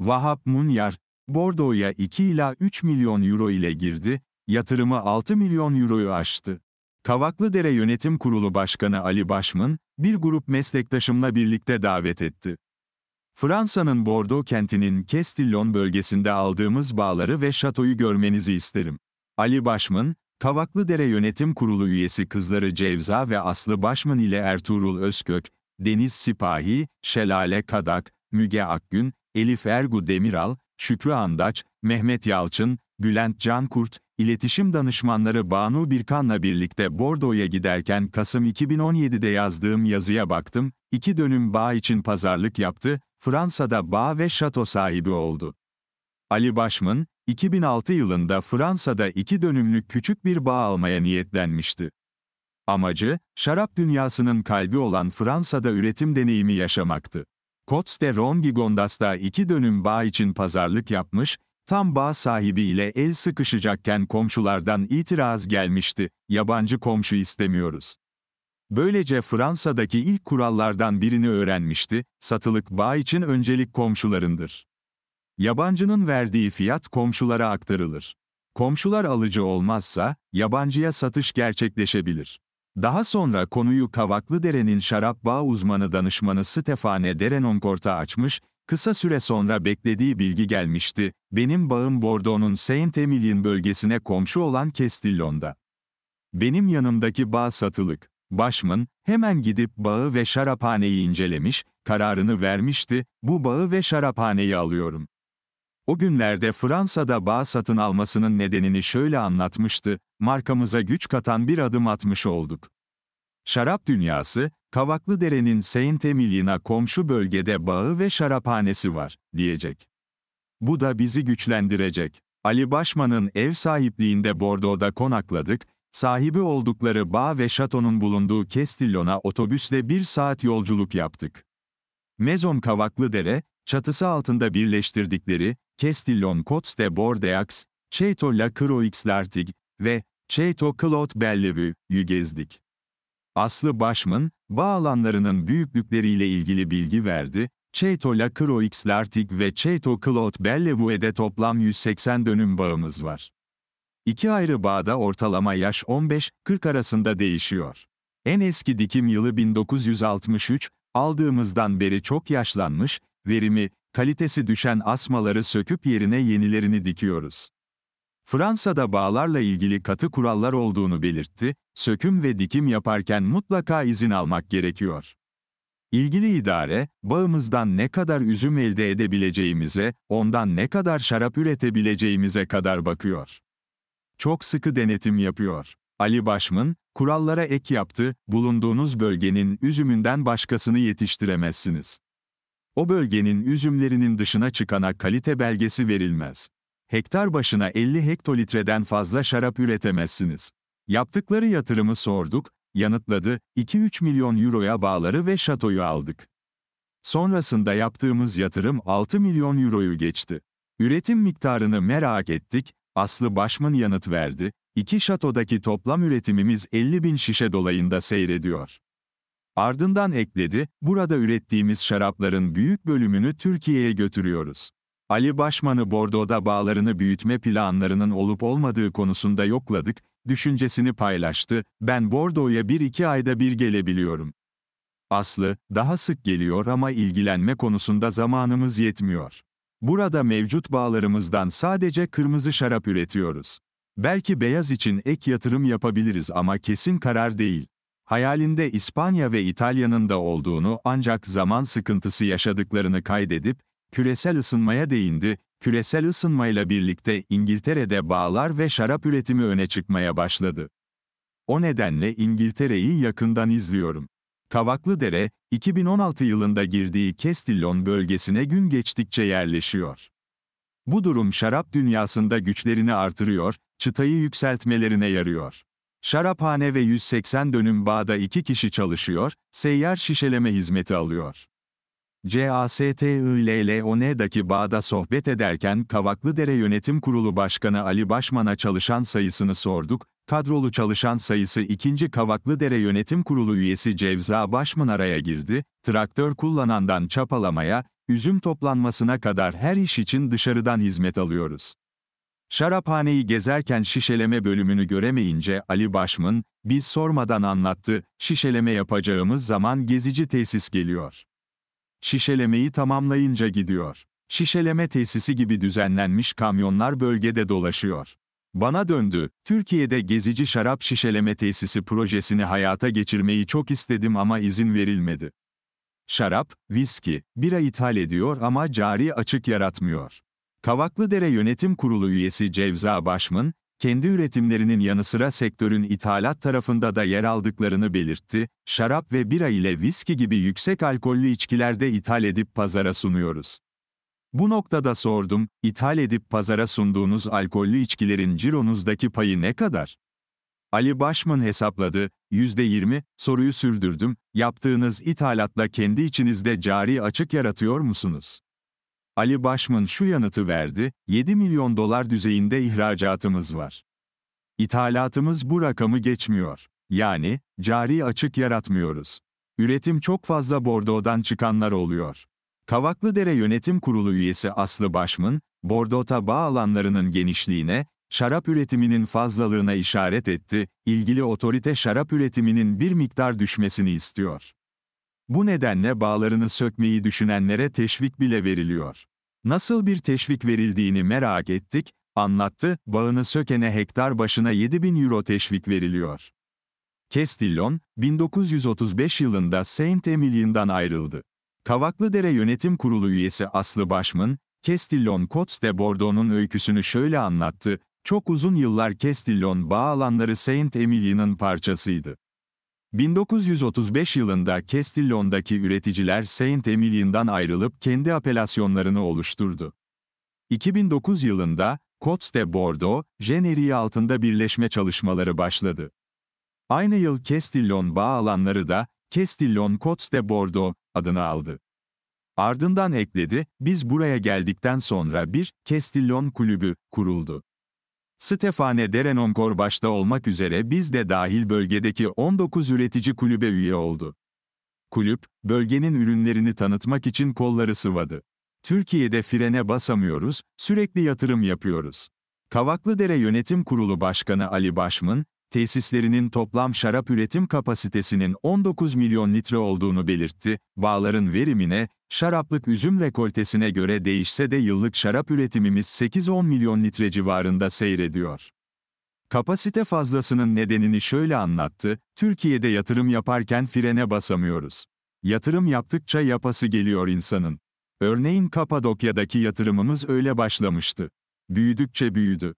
Vahap Munyar, Bordeaux'a 2 ila 3 milyon euro ile girdi, yatırımı 6 milyon euroyu aştı. Kavaklıdere Yönetim Kurulu Başkanı Ali Başman, bir grup meslektaşımla birlikte davet etti. Fransa'nın Bordeaux kentinin Castillon bölgesinde aldığımız bağları ve şatoyu görmenizi isterim. Ali Başman, Kavaklıdere Yönetim Kurulu üyesi kızları Cevza ve Aslı Başman ile Ertuğrul Özkök, Deniz Sipahi, Şelale Kadak, Müge Akgün, Elif Ergu Demiral, Şükrü Andaç, Mehmet Yalçın, Bülent Cankurt, iletişim danışmanları Banu Birkan'la birlikte Bordo'ya giderken Kasım 2017'de yazdığım yazıya baktım, iki dönüm bağ için pazarlık yaptı, Fransa'da bağ ve şato sahibi oldu. Ali Başman, 2006 yılında Fransa'da iki dönümlük küçük bir bağ almaya niyetlenmişti. Amacı, şarap dünyasının kalbi olan Fransa'da üretim deneyimi yaşamaktı. Kots de Rongi Gondas'ta iki dönüm bağ için pazarlık yapmış, tam bağ sahibi ile el sıkışacakken komşulardan itiraz gelmişti, yabancı komşu istemiyoruz. Böylece Fransa'daki ilk kurallardan birini öğrenmişti, satılık bağ için öncelik komşularındır. Yabancının verdiği fiyat komşulara aktarılır. Komşular alıcı olmazsa, yabancıya satış gerçekleşebilir. Daha sonra konuyu kavaklı derenin şarap bağ uzmanı danışmanı Stefane Derenonkort'a açmış, kısa süre sonra beklediği bilgi gelmişti, benim bağım Bordeaux'un saint Emilion bölgesine komşu olan Castillon'da. Benim yanımdaki bağ satılık. Başman, hemen gidip bağı ve şaraphaneyi incelemiş, kararını vermişti, bu bağı ve şaraphaneyi alıyorum. O günlerde Fransa'da bağ satın almasının nedenini şöyle anlatmıştı, markamıza güç katan bir adım atmış olduk. Şarap dünyası, Kavaklıdere'nin Saint-Emilien'a komşu bölgede bağı ve şaraphanesi var, diyecek. Bu da bizi güçlendirecek. Ali Başman'ın ev sahipliğinde Bordeaux'da konakladık, sahibi oldukları bağ ve şatonun bulunduğu Kestillon'a otobüsle bir saat yolculuk yaptık. Mezom Kavaklıdere, Çatısı altında birleştirdikleri Castillon Côtes de Bordeaux, Chateau La Croix-l'Artigue ve Chateau Claude Bellevue gezdik. Aslı Başman, bağ alanlarının büyüklükleriyle ilgili bilgi verdi, Chateau La Croix-l'Artigue ve Chateau Claude Bellevue'de toplam 180 dönüm bağımız var. İki ayrı bağda ortalama yaş 15-40 arasında değişiyor. En eski dikim yılı 1963, aldığımızdan beri çok yaşlanmış, verimi, kalitesi düşen asmaları söküp yerine yenilerini dikiyoruz. Fransa'da bağlarla ilgili katı kurallar olduğunu belirtti, söküm ve dikim yaparken mutlaka izin almak gerekiyor. İlgili idare, bağımızdan ne kadar üzüm elde edebileceğimize, ondan ne kadar şarap üretebileceğimize kadar bakıyor. Çok sıkı denetim yapıyor. Ali Başmın, kurallara ek yaptı, bulunduğunuz bölgenin üzümünden başkasını yetiştiremezsiniz. O bölgenin üzümlerinin dışına çıkana kalite belgesi verilmez. Hektar başına 50 hektolitreden fazla şarap üretemezsiniz. Yaptıkları yatırımı sorduk, yanıtladı, 2-3 milyon euroya bağları ve şatoyu aldık. Sonrasında yaptığımız yatırım 6 milyon euroyu geçti. Üretim miktarını merak ettik, Aslı Başman yanıt verdi, iki şatodaki toplam üretimimiz 50 bin şişe dolayında seyrediyor. Ardından ekledi, burada ürettiğimiz şarapların büyük bölümünü Türkiye'ye götürüyoruz. Ali Başman'ı Bordo'da bağlarını büyütme planlarının olup olmadığı konusunda yokladık, düşüncesini paylaştı, ben Bordeaux'ya bir iki ayda bir gelebiliyorum. Aslı, daha sık geliyor ama ilgilenme konusunda zamanımız yetmiyor. Burada mevcut bağlarımızdan sadece kırmızı şarap üretiyoruz. Belki beyaz için ek yatırım yapabiliriz ama kesin karar değil. Hayalinde İspanya ve İtalya'nın da olduğunu ancak zaman sıkıntısı yaşadıklarını kaydedip, küresel ısınmaya değindi, küresel ısınmayla birlikte İngiltere'de bağlar ve şarap üretimi öne çıkmaya başladı. O nedenle İngiltere'yi yakından izliyorum. Kavaklı Dere, 2016 yılında girdiği Kestillon bölgesine gün geçtikçe yerleşiyor. Bu durum şarap dünyasında güçlerini artırıyor, çıtayı yükseltmelerine yarıyor. Şaraphane ve 180 dönüm bağda iki kişi çalışıyor, seyyar şişeleme hizmeti alıyor. CASTILLON'daki bağda sohbet ederken Kavaklıdere Yönetim Kurulu Başkanı Ali Başman'a çalışan sayısını sorduk, kadrolu çalışan sayısı 2. Kavaklıdere Yönetim Kurulu üyesi Cevza Başman araya girdi, traktör kullanandan çapalamaya, üzüm toplanmasına kadar her iş için dışarıdan hizmet alıyoruz. Şaraphaneyi gezerken şişeleme bölümünü göremeyince Ali Başmın, biz sormadan anlattı, şişeleme yapacağımız zaman gezici tesis geliyor. Şişelemeyi tamamlayınca gidiyor. Şişeleme tesisi gibi düzenlenmiş kamyonlar bölgede dolaşıyor. Bana döndü, Türkiye'de gezici şarap şişeleme tesisi projesini hayata geçirmeyi çok istedim ama izin verilmedi. Şarap, viski, bira ithal ediyor ama cari açık yaratmıyor. Kavaklıdere Yönetim Kurulu üyesi Cevza Başman, kendi üretimlerinin yanı sıra sektörün ithalat tarafında da yer aldıklarını belirtti, şarap ve bira ile viski gibi yüksek alkollü içkilerde ithal edip pazara sunuyoruz. Bu noktada sordum, ithal edip pazara sunduğunuz alkollü içkilerin cironuzdaki payı ne kadar? Ali Başman hesapladı, %20, soruyu sürdürdüm, yaptığınız ithalatla kendi içinizde cari açık yaratıyor musunuz? Ali Başman şu yanıtı verdi, 7 milyon dolar düzeyinde ihracatımız var. İthalatımız bu rakamı geçmiyor. Yani, cari açık yaratmıyoruz. Üretim çok fazla Bordeaux'dan çıkanlar oluyor. Kavaklıdere Yönetim Kurulu üyesi Aslı Başmın, Bordeaux'a bağ alanlarının genişliğine, şarap üretiminin fazlalığına işaret etti, ilgili otorite şarap üretiminin bir miktar düşmesini istiyor. Bu nedenle bağlarını sökmeyi düşünenlere teşvik bile veriliyor. Nasıl bir teşvik verildiğini merak ettik, anlattı, bağını sökene hektar başına 7000 euro teşvik veriliyor. Castillon, 1935 yılında Saint Emilion'dan ayrıldı. Kavaklıdere Yönetim Kurulu üyesi Aslı Başmın, Castillon Cotes de Bordeaux'un öyküsünü şöyle anlattı, çok uzun yıllar Castillon bağ alanları Saint Emilien'in parçasıydı. 1935 yılında Castillon'daki üreticiler Saint emiliondan ayrılıp kendi apelasyonlarını oluşturdu. 2009 yılında Côte de Bordeaux, jeneriği altında birleşme çalışmaları başladı. Aynı yıl Castillon bağ alanları da Castillon Côte de Bordeaux adını aldı. Ardından ekledi, biz buraya geldikten sonra bir Castillon kulübü kuruldu. Stefane Derenonkor başta olmak üzere biz de dahil bölgedeki 19 üretici kulübe üye oldu. Kulüp, bölgenin ürünlerini tanıtmak için kolları sıvadı. Türkiye'de frene basamıyoruz, sürekli yatırım yapıyoruz. Kavaklıdere Yönetim Kurulu Başkanı Ali Başmın, tesislerinin toplam şarap üretim kapasitesinin 19 milyon litre olduğunu belirtti, bağların verimine, şaraplık üzüm rekoltesine göre değişse de yıllık şarap üretimimiz 8-10 milyon litre civarında seyrediyor. Kapasite fazlasının nedenini şöyle anlattı, Türkiye'de yatırım yaparken frene basamıyoruz. Yatırım yaptıkça yapası geliyor insanın. Örneğin Kapadokya'daki yatırımımız öyle başlamıştı. Büyüdükçe büyüdü.